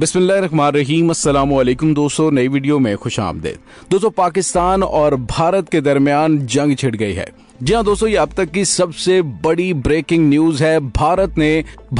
बिसमीम अल्लाम दोस्तों नई वीडियो में खुश आमदेद दोस्तों पाकिस्तान और भारत के दरमियान जंग छिड़ गई है जी हाँ दोस्तों ये अब तक की सबसे बड़ी ब्रेकिंग न्यूज है भारत ने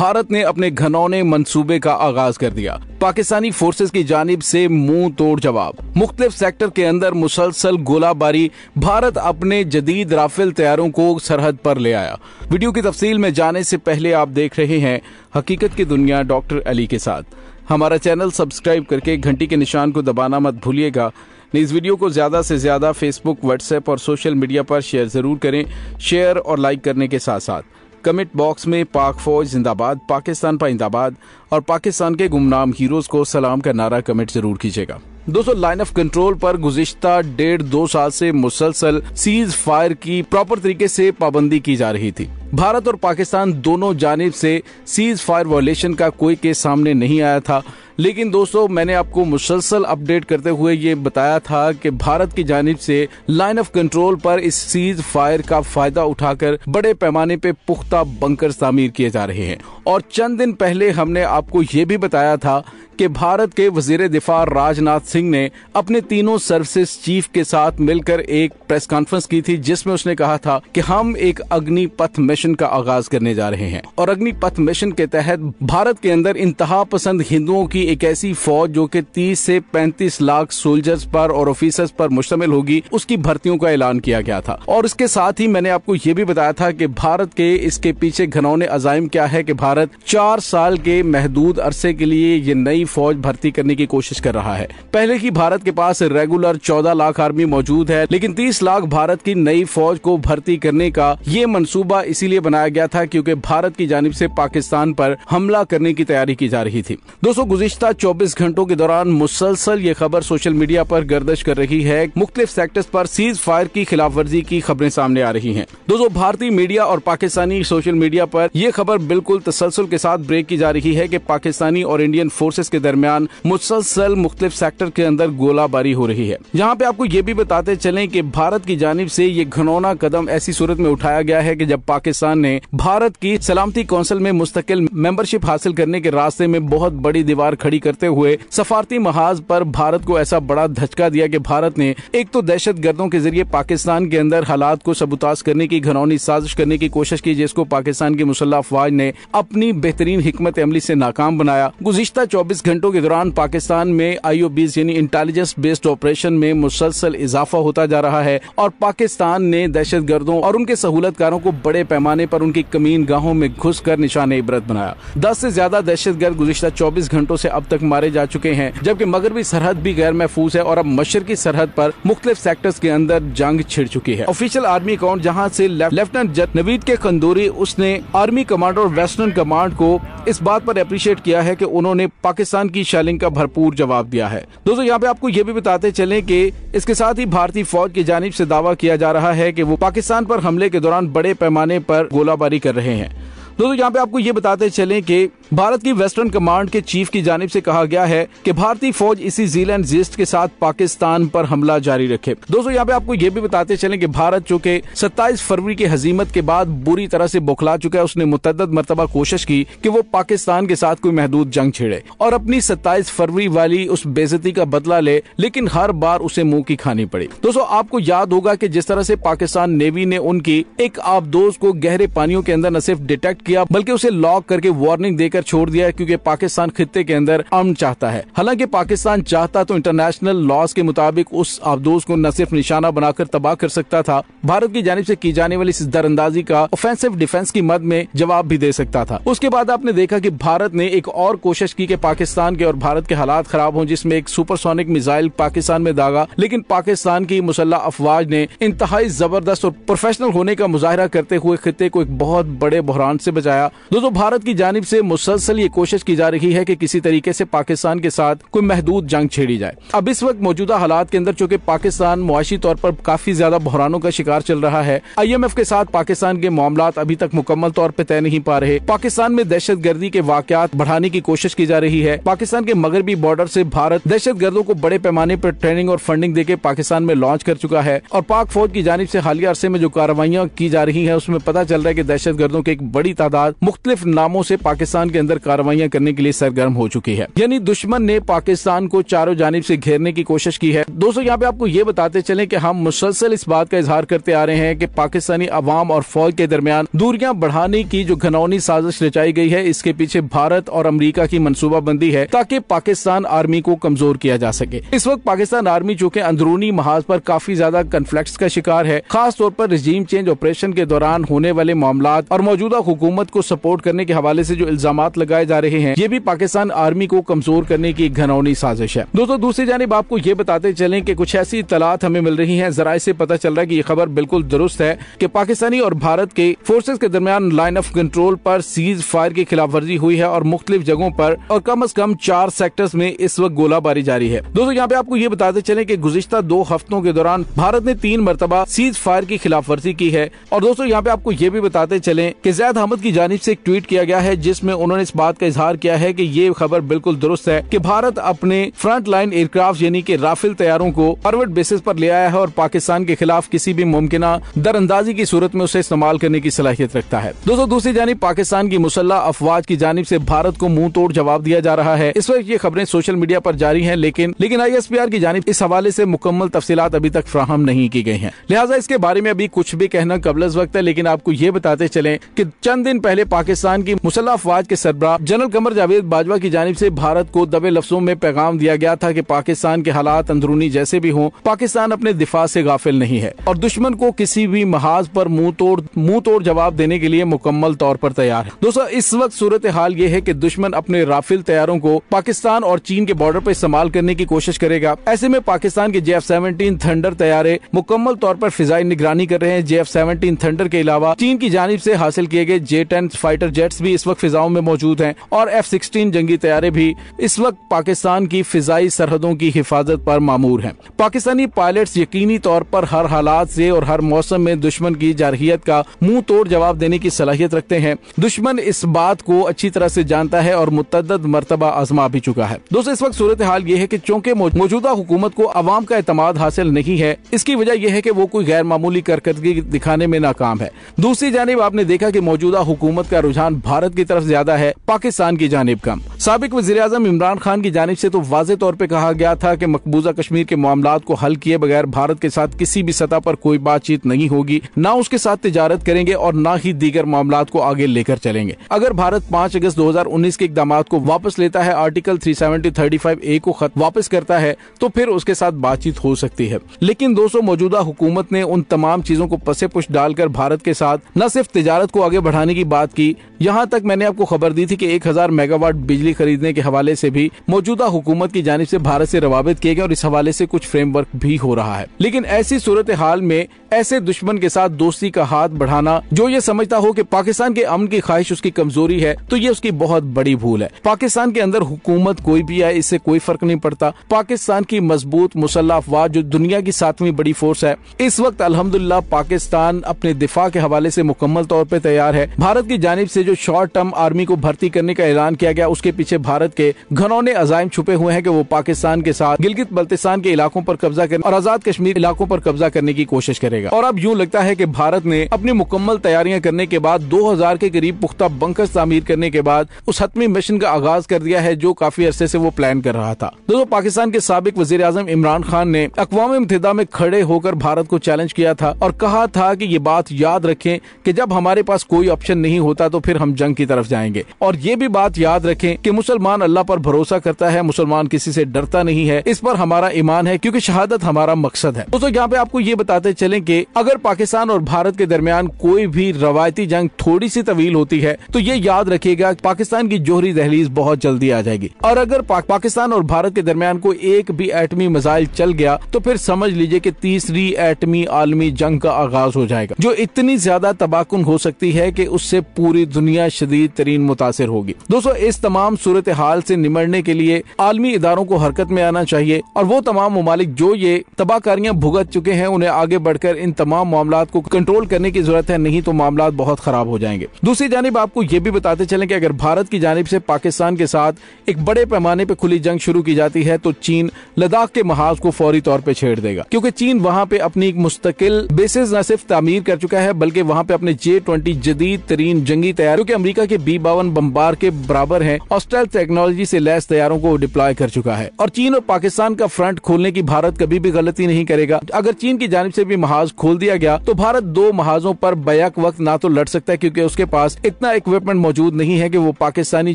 भारत ने अपने घनौने मंसूबे का आगाज कर दिया पाकिस्तानी फोर्सेस की जानब से मुंह तोड़ जवाब मुख्तलिफ सेक्टर के अंदर मुसलसल गोलाबारी भारत अपने जदीद राफेल तैयारों को सरहद पर ले आया वीडियो की तफसील में जाने से पहले आप देख रहे हैं हकीकत की दुनिया डॉक्टर अली के साथ हमारा चैनल सब्सक्राइब करके घंटी के निशान को दबाना मत भूलिएगा इस वीडियो को ज़्यादा से ज़्यादा फेसबुक व्हाट्सएप और सोशल मीडिया पर शेयर ज़रूर करें शेयर और लाइक करने के साथ साथ कमेंट बॉक्स में पाक फौज जिंदाबाद पाकिस्तान पाइंदाबाद और पाकिस्तान के गुमनाम हीरोज को सलाम का नारा कमेंट जरूर कीजिएगा दोस्तों लाइन ऑफ कंट्रोल पर गुजश्ता डेढ़ दो साल से मुसलसल सीज फायर की प्रॉपर तरीके से पाबंदी की जा रही थी भारत और पाकिस्तान दोनों जानब से सीज फायर वॉलेशन का कोई केस सामने नहीं आया था लेकिन दोस्तों मैंने आपको मुसलसल अपडेट करते हुए ये बताया था कि भारत की जानब से लाइन ऑफ कंट्रोल पर इस सीज फायर का फायदा उठाकर बड़े पैमाने पे पुख्ता बंकर तामीर किए जा रहे हैं और चंद दिन पहले हमने आपको ये भी बताया था कि भारत के वजीर दिफा राजनाथ सिंह ने अपने तीनों सर्विसेज चीफ के साथ मिलकर एक प्रेस कॉन्फ्रेंस की थी जिसमें उसने कहा था कि हम एक अग्निपथ मिशन मिशन का आगाज करने जा रहे हैं और अग्निपथ मिशन के तहत भारत के अंदर इंतहा पसंद हिंदुओं की एक ऐसी फौज जो कि 30 से 35 लाख सोल्जर्स पर और ऑफिसर्स पर मुश्तमिल होगी उसकी भर्तियों का ऐलान किया गया था और इसके साथ ही मैंने आपको ये भी बताया था की भारत के इसके पीछे घनौने अजायम क्या है की भारत चार साल के महदूद अरसे के लिए ये नई फौज भर्ती करने की कोशिश कर रहा है पहले की भारत के पास रेगुलर चौदह लाख आर्मी मौजूद है लेकिन तीस लाख भारत की नई फौज को भर्ती करने का ये मनसूबा इसी इसीलिए बनाया गया था क्योंकि भारत की जानब से पाकिस्तान पर हमला करने की तैयारी की जा रही थी दोस्तों गुजश्ता चौबीस घंटों के दौरान मुसलसल ये खबर सोशल मीडिया पर गर्दश कर रही है मुख्तलिफ सेक्टर्स पर सीज फायर की खिलाफ वर्जी की खबरें सामने आ रही हैं दोस्तों भारतीय मीडिया और पाकिस्तानी सोशल मीडिया पर यह खबर बिल्कुल तसलसल के साथ ब्रेक की जा रही है कि पाकिस्तानी और इंडियन फोर्सेस के दरमियान मुसलसल मुख्तलिफ सेक्टर के अंदर गोलाबारी हो रही है यहाँ पे आपको ये भी बताते चले की भारत की जानब ऐसी ये घनौना कदम ऐसी सूरत में उठाया गया है की जब पाकिस्तान पाकिस्तान ने भारत की सलामती कौंसिल में मुस्तकिल मेंबरशिप हासिल करने के रास्ते में बहुत बड़ी दीवार खड़ी करते हुए सफारती महाज पर भारत को ऐसा बड़ा धचका दिया कि भारत ने एक तो दहशत गर्दों के जरिए पाकिस्तान के अंदर हालात को सबुताज करने की घरौनी साजिश करने की कोशिश की जिसको पाकिस्तान की मुसल्ला अफवाज ने अपनी बेहतरीन हमत अमली से नाकाम बनाया गुजशत चौबीस घंटों के दौरान पाकिस्तान में आई ओ बीज यानी इंटेलिजेंस बेस्ड ऑपरेशन में मुसलसल इजाफा होता जा रहा है और पाकिस्तान ने दहशत गर्दों और उनके सहूलतकारों को बड़े पैमाने जमाने पर उनकी कमीन गाहों में घुस कर निशान इबरत बनाया दस ऐसी ज्यादा दहशत गर्द गुजशत चौबीस घंटों ऐसी अब तक मारे जा चुके हैं जबकि मगरबी सरहद भी गैर महफूज है और अब की सरहद आरोप मुख्तलिफ सेक्टर्स के अंदर जंग छिड़ चुकी है ऑफिशियल आर्मी अकाउंट जहाँ ऐसी लेफ्टिनेंट जनरल नवीद के कंदूरी उसने आर्मी कमांडर और वेस्टर्न कमांड को इस बात पर अप्रिशिएट किया है कि उन्होंने पाकिस्तान की शैलिंग का भरपूर जवाब दिया है दोस्तों यहाँ पे आपको ये भी बताते चले कि इसके साथ ही भारतीय फौज की जानब से दावा किया जा रहा है कि वो पाकिस्तान पर हमले के दौरान बड़े पैमाने पर पर गोलाबारी कर रहे हैं दोस्तों यहाँ पे आपको ये बताते चलें कि भारत की वेस्टर्न कमांड के चीफ की जानब से कहा गया है कि भारतीय फौज इसी जीलैंड जिस्ट के साथ पाकिस्तान पर हमला जारी रखे दोस्तों यहाँ पे आपको ये भी बताते चलें कि भारत जो 27 फरवरी की हजीमत के बाद बुरी तरह से बौखला चुका है उसने मुतद मरतबा कोशिश की कि वो पाकिस्तान के साथ कोई महदूद जंग छेड़े और अपनी सत्ताईस फरवरी वाली उस बेजती का बदला ले लेकिन हर बार उसे मुंह की खानी पड़ी दोस्तों आपको याद होगा की जिस तरह से पाकिस्तान नेवी ने उनकी एक आबदोज को गहरे पानियों के अंदर न सिर्फ डिटेक्ट किया बल्कि उसे लॉक करके वार्निंग देकर छोड़ दिया क्योंकि पाकिस्तान खत्ते के अंदर अमन चाहता है हालांकि पाकिस्तान चाहता तो इंटरनेशनल लॉज के मुताबिक उस आबदोज को न सिर्फ निशाना बनाकर तबाह कर सकता था भारत की जानब ऐसी की जाने वाली इस दरअंदाजी का ऑफेंसिव डिफेंस की मद में जवाब भी दे सकता था उसके बाद आपने देखा की भारत ने एक और कोशिश की के पाकिस्तान के और भारत के हालात खराब हो जिसमे एक सुपरसोनिक मिसाइल पाकिस्तान में दागा लेकिन पाकिस्तान की मुसल्ला अफवाज ने इंतहाई जबरदस्त और प्रोफेशनल होने का मुजाहरा करते हुए खत्े को एक बहुत बड़े बहरान से बचाया दोस्तों भारत की जानब से मुसलसल ये कोशिश की जा रही है कि किसी तरीके से पाकिस्तान के साथ कोई महदूद जंग छेड़ी जाए अब इस वक्त मौजूदा हालात के अंदर चूंकि पाकिस्तान मुआशी तौर पर काफी ज्यादा बहरानों का शिकार चल रहा है आई एम एफ के साथ पाकिस्तान के मामला अभी तक मुकम्मल तौर पर तय नहीं पा रहे पाकिस्तान में दहशत गर्दी के वाकत बढ़ाने की कोशिश की जा रही है पाकिस्तान के मगरबी बॉर्डर से भारत दहशत गर्दों को बड़े पैमाने पर ट्रेनिंग और फंडिंग देकर पाकिस्तान में लॉन्च कर चुका है और पाक फौज की जानब से हालिया अरसे में जो कार्रवाइयां की जा रही है उसमें पता चल रहा है की दहशत गर्दों की एक बड़ी तादाद मुख्तलिफ नामों ऐसी पाकिस्तान के अंदर कार्रवाइयाँ करने के लिए सरगर्म हो चुकी है यानी दुश्मन ने पाकिस्तान को चारों जानब ऐसी घेरने की कोशिश की है दोस्तों यहाँ पे आपको ये बताते चले की हम मुसलसल इस बात का इजहार करते आ रहे हैं की पाकिस्तानी अवाम और फौज के दरमियान दूरियाँ बढ़ाने की जो घनौनी साजिश रचाई गई है इसके पीछे भारत और अमरीका की मनसूबाबंदी है ताकि पाकिस्तान आर्मी को कमजोर किया जा सके इस वक्त पाकिस्तान आर्मी जो अंदरूनी महाज पर काफी ज्यादा कन्फ्लिक्ट का शिकार है खास तौर पर रिजीम चेंज ऑपरेशन के दौरान होने वाले मामला और मौजूदा हुकूमत हुकूमत को सपोर्ट करने के हवाले से जो इल्जाम लगाए जा रहे हैं ये भी पाकिस्तान आर्मी को कमजोर करने की घनौनी साजिश है दोस्तों दूसरी जानब आपको ये बताते चले की कुछ ऐसी इतलात हमें मिल रही है जरा ऐसी पता चल रहा है की ये खबर बिल्कुल दुरुस्त है की पाकिस्तानी और भारत के फोर्सेज के दरमियान लाइन ऑफ कंट्रोल आरोप सीज फायर की खिलाफ वर्जी हुई है और मुख्तलिफ जगहों पर और कम अज कम चार सेक्टर्स में इस वक्त गोलाबारी जारी है दोस्तों यहाँ पे आपको ये बताते चले की गुजशत दो हफ्तों के दौरान भारत ने तीन मरतबा सीज फायर की खिलाफ वर्जी की है और दोस्तों यहाँ पे आपको ये भी बताते चले की जैद अहमद हुकूमत की जानब ऐसी ट्वीट किया गया है जिसमे उन्होंने इस बात का इजहार किया है की ये खबर बिल्कुल दुरुस्त है की भारत अपने फ्रंट लाइन एयरक्राफ्ट यानी की राफेल तैयारों को परवेट बेसिस आरोप ले आया है और पाकिस्तान के खिलाफ किसी भी मुमकिन दरअंदाजी की सूरत में उसे इस्तेमाल करने की सलाहियत रखता है दोस्तों दूसरी जानी पाकिस्तान की मुसल्ला अफवाज की जानब ऐसी भारत को मुंह तोड़ जवाब दिया जा रहा है इस वक्त ये खबरें सोशल मीडिया आरोप जारी है लेकिन लेकिन आई एस पी आर की जानब इस हवाले ऐसी मुकम्मल तफसीत अभी तक फ्राहम नहीं की गई है लिहाजा इसके बारे में अभी कुछ भी कहना कबल वक्त है लेकिन आपको ये बताते चले की चंद दिन पहले पाकिस्तान की मुसल्ला अफवाज के सरबराह जनरल कमर जावेद बाजवा की जानब ऐसी भारत को दबे लफ्जों में पैगाम दिया गया था की पाकिस्तान के हालात अंदरूनी जैसे भी हों पाकिस्तान अपने दिफा ऐसी गाफिल नहीं है और दुश्मन को किसी भी महाज आरोप मुंह तोड़ मुंह तोड़ जवाब देने के लिए मुकम्मल तौर आरोप तैयार है दोस्तों इस वक्त सूरत हाल ये है की दुश्मन अपने राफेल तैयारों को पाकिस्तान और चीन के बॉर्डर आरोप इस्तेमाल करने की कोशिश करेगा ऐसे में पाकिस्तान के जे एफ सेवनटीन थंडर तैयारे मुकम्मल तौर आरोप फिजाई निगरानी कर रहे हैं जे एफ सेवनटीन थंडर के अलावा चीन की जानब ऐसी हासिल किए गए J J ten fighter jets भी इस वक्त फिजाओं में मौजूद हैं और एफ सिक्सटीन जंगी तैयारे भी इस वक्त पाकिस्तान की फिजाई सरहदों की हिफाजत पर मामूर हैं पाकिस्तानी पायलट यकीनी तौर पर हर हालात से और हर मौसम में दुश्मन की जारहियत का मुंह तोड़ जवाब देने की सलाहियत रखते हैं दुश्मन इस बात को अच्छी तरह से जानता है और मुतद मरतबा आजमा भी चुका है दोस्तों इस वक्त सूरत हाल ये है की चूंकि मौजूदा हुकूमत को अवाम का एतम हासिल नहीं है इसकी वजह यह है की वो कोई गैर मामूली कारकर्दगी दिखाने में नाकाम है दूसरी जानब आपने देखा की मौजूदा हुकूमत का रुझान भारत की तरफ ज्यादा है पाकिस्तान की जानब कम सबक वजी अजम इमरान खान की जानब से तो वाज तौर पर कहा गया था कि मकबूजा कश्मीर के मामला को हल किए बगैर भारत के साथ किसी भी सतह पर कोई बातचीत नहीं होगी न उसके साथ तजारत करेंगे और न ही दीगर मामला को आगे लेकर चलेंगे अगर भारत पाँच अगस्त दो हजार उन्नीस के इकदाम को वापस लेता है article three seventy thirty five A को खत वापस करता है तो फिर उसके साथ बातचीत हो सकती है लेकिन दोस्तों मौजूदा हुकूमत ने उन तमाम चीजों को पसे पुश डालकर भारत के साथ न सिर्फ तजारत को आगे बढ़ाने की बात की यहाँ तक मैंने आपको खबर दी थी की एक हजार मेगावाट बिजली खरीदने के हवाले से भी मौजूदा हुकूमत की जानब से भारत से रवाबित किए गए और इस हवाले से कुछ फ्रेमवर्क भी हो रहा है लेकिन ऐसी सूरत हाल में ऐसे दुश्मन के साथ दोस्ती का हाथ बढ़ाना जो ये समझता हो कि पाकिस्तान के अमन की ख्वाहिश उसकी कमजोरी है तो ये उसकी बहुत बड़ी भूल है पाकिस्तान के अंदर हुकूमत कोई भी आए इससे कोई फर्क नहीं पड़ता पाकिस्तान की मजबूत मुसल्ला अफवाज जो दुनिया की सातवीं बड़ी फोर्स है इस वक्त अलहमदुल्ला पाकिस्तान अपने दिफा के हवाले से मुकम्मल तौर पर तैयार है भारत की जानब से जो शॉर्ट टर्म आर्मी को भर्ती करने का ऐलान किया गया उसके पीछे भारत के घनौने अजायम छुपे हुए हैं कि वो पाकिस्तान के साथ गिलगित बल्तिस्तान के इलाकों पर कब्जा करने और आजाद कश्मीर इलाकों पर कब्जा करने की कोशिश करेगा जाएगा और अब यूँ लगता है की भारत ने अपनी मुकम्मल तैयारियाँ करने के बाद दो हजार के करीब पुख्ता बंकर तामीर करने के बाद उस हतमी मिशन का आगाज कर दिया है जो काफी अरसे ऐसी वो प्लान कर रहा था दोस्तों पाकिस्तान के सबक वजी इमरान खान ने अकवा मुतहदा में खड़े होकर भारत को चैलेंज किया था और कहा था की ये बात याद रखें कि जब हमारे पास कोई ऑप्शन नहीं होता तो फिर हम जंग की तरफ जाएंगे और ये भी बात याद रखें कि मुसलमान अल्लाह पर भरोसा करता है मुसलमान किसी से डरता नहीं है इस पर हमारा ईमान है क्योंकि शहादत हमारा मकसद है दोस्तों यहाँ पे आपको ये बताते चलें कि अगर पाकिस्तान और भारत के दरमियान कोई भी रवायती जंग थोड़ी सी तवील होती है तो ये याद रखेगा पाकिस्तान की जोहरी दहलीज बहुत जल्दी आ जाएगी और अगर पा, पाकिस्तान और भारत के दरमियान कोई एक भी एटमी मिसाइल चल गया तो फिर समझ लीजिए की तीसरी एटमी आलमी जंग का आगाज हो जाएगा जो इतनी ज्यादा तबाहकुन हो सकती है की उससे पूरी दुनिया शदीद तरीन मुतासर होगी दोस्तों इस तमाम सूरत हाल ऐसी निमड़ने के लिए आलमी इदारों को हरकत में आना चाहिए और वो तमाम ममालिक जो ये तबाहकारियाँ भुगत चुके हैं उन्हें आगे बढ़कर लेकर इन तमाम मामला को कंट्रोल करने की जरूरत है नहीं तो मामला बहुत खराब हो जाएंगे दूसरी जानब आपको ये भी बताते चले की अगर भारत की जानब से पाकिस्तान के साथ एक बड़े पैमाने पर खुली जंग शुरू की जाती है तो चीन लद्दाख के महाज को फौरी तौर पर छेड़ देगा क्योंकि चीन वहाँ पे अपनी एक मुस्तकिल बेसिस न सिर्फ तमीर कर चुका है बल्कि वहाँ पे अपने जे ट्वेंटी जदीद तरीन जंगी तैयार के अमरीका के बी बावन बम्बार के बराबर है और स्टेल टेक्नोलॉजी से लैस तैयारों को डिप्लॉय कर चुका है और चीन और पाकिस्तान का फ्रंट खोलने की भारत कभी भी गलती नहीं करेगा अगर चीन की जानब से भी महाज महाज खोल दिया गया तो भारत दो महाजों पर बैक वक्त ना तो लड़ सकता है क्योंकि उसके पास इतना इक्विपमेंट मौजूद नहीं है कि वो पाकिस्तानी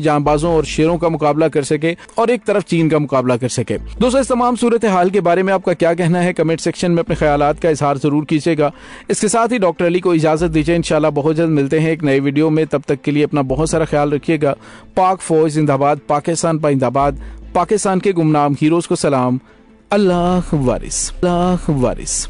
जांबाजों और शेरों का मुकाबला कर सके और एक तरफ चीन का मुकाबला कर सके दोस्तों इस तमाम सूरत हाल के बारे में आपका क्या कहना है कमेंट सेक्शन में अपने ख्याल का इजहार जरूर कीजिएगा इसके साथ ही डॉक्टर अली को इजाजत दीजिए इनशाला बहुत जल्द मिलते हैं एक नए वीडियो में तब तक के लिए अपना बहुत सारा ख्याल रखिएगा पाक फौज जिंदाबाद पाकिस्तान पाइंदाबाद पाकिस्तान के गुमनाम हीरोज को सलाम अल्लाह वारिस अल्लाह वारिस